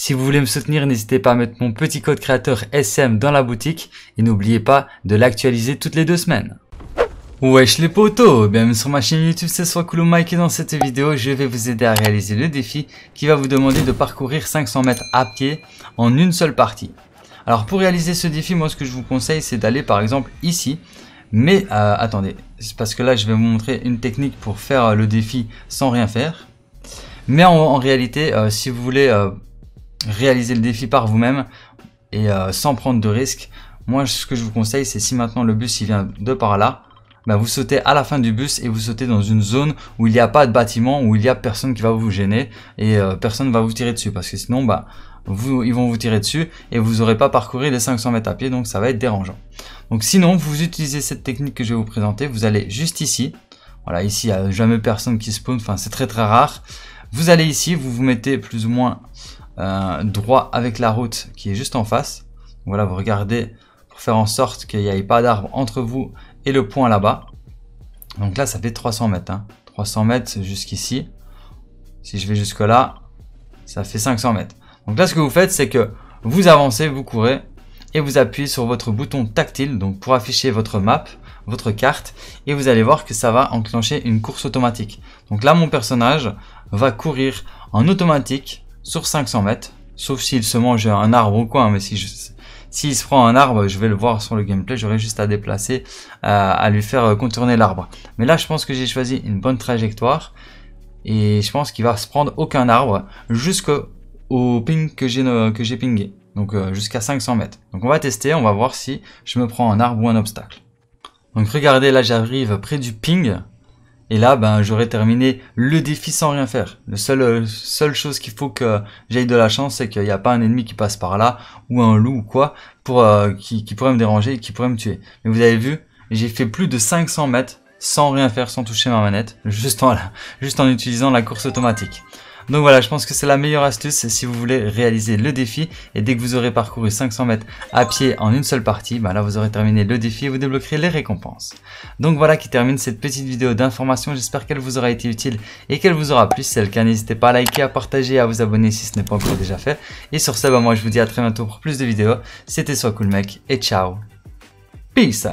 Si vous voulez me soutenir, n'hésitez pas à mettre mon petit code créateur SM dans la boutique et n'oubliez pas de l'actualiser toutes les deux semaines. Wesh les potos Bienvenue sur ma chaîne YouTube, c'est soit Mike et dans cette vidéo, je vais vous aider à réaliser le défi qui va vous demander de parcourir 500 mètres à pied en une seule partie. Alors pour réaliser ce défi, moi ce que je vous conseille c'est d'aller par exemple ici, mais euh, attendez, parce que là je vais vous montrer une technique pour faire euh, le défi sans rien faire. Mais en, réalité, euh, si vous voulez euh, réaliser le défi par vous-même et euh, sans prendre de risques. Moi, ce que je vous conseille, c'est si maintenant le bus il vient de par là, bah, vous sautez à la fin du bus et vous sautez dans une zone où il n'y a pas de bâtiment, où il n'y a personne qui va vous gêner et euh, personne ne va vous tirer dessus parce que sinon, bah, vous, ils vont vous tirer dessus et vous n'aurez pas parcouru les 500 mètres à pied, donc ça va être dérangeant. Donc sinon, vous utilisez cette technique que je vais vous présenter, vous allez juste ici. Voilà, ici, il n'y a jamais personne qui spawn, enfin c'est très très rare. Vous allez ici, vous vous mettez plus ou moins euh, droit avec la route qui est juste en face. Voilà, vous regardez pour faire en sorte qu'il n'y ait pas d'arbre entre vous et le point là-bas. Donc là, ça fait 300 mètres. 300 hein. mètres jusqu'ici. Si je vais jusque là, ça fait 500 mètres. Donc là, ce que vous faites, c'est que vous avancez, vous courez et vous appuyez sur votre bouton tactile donc pour afficher votre map, votre carte et vous allez voir que ça va enclencher une course automatique. Donc là, mon personnage va courir en automatique sur 500 mètres. Sauf s'il se mange un arbre ou quoi, hein, mais si S'il se prend un arbre, je vais le voir sur le gameplay, j'aurai juste à déplacer, euh, à lui faire euh, contourner l'arbre. Mais là, je pense que j'ai choisi une bonne trajectoire. Et je pense qu'il va se prendre aucun arbre jusqu'au ping que j'ai pingé. Donc euh, jusqu'à 500 mètres. Donc on va tester, on va voir si je me prends un arbre ou un obstacle. Donc regardez, là j'arrive près du ping. Et là, ben, j'aurais terminé le défi sans rien faire. La seule, euh, seule chose qu'il faut que j'aille de la chance, c'est qu'il n'y a pas un ennemi qui passe par là, ou un loup ou quoi, pour, euh, qui, pourrait me déranger et qui pourrait me tuer. Mais vous avez vu, j'ai fait plus de 500 mètres sans rien faire, sans toucher ma manette, juste en, juste en utilisant la course automatique. Donc voilà, je pense que c'est la meilleure astuce si vous voulez réaliser le défi. Et dès que vous aurez parcouru 500 mètres à pied en une seule partie, bah là vous aurez terminé le défi et vous débloquerez les récompenses. Donc voilà qui termine cette petite vidéo d'information. J'espère qu'elle vous aura été utile et qu'elle vous aura plu. Si c'est le cas, n'hésitez pas à liker, à partager, à vous abonner si ce n'est pas encore déjà fait. Et sur ce, bah moi je vous dis à très bientôt pour plus de vidéos. C'était Soit Cool Mec et ciao. Peace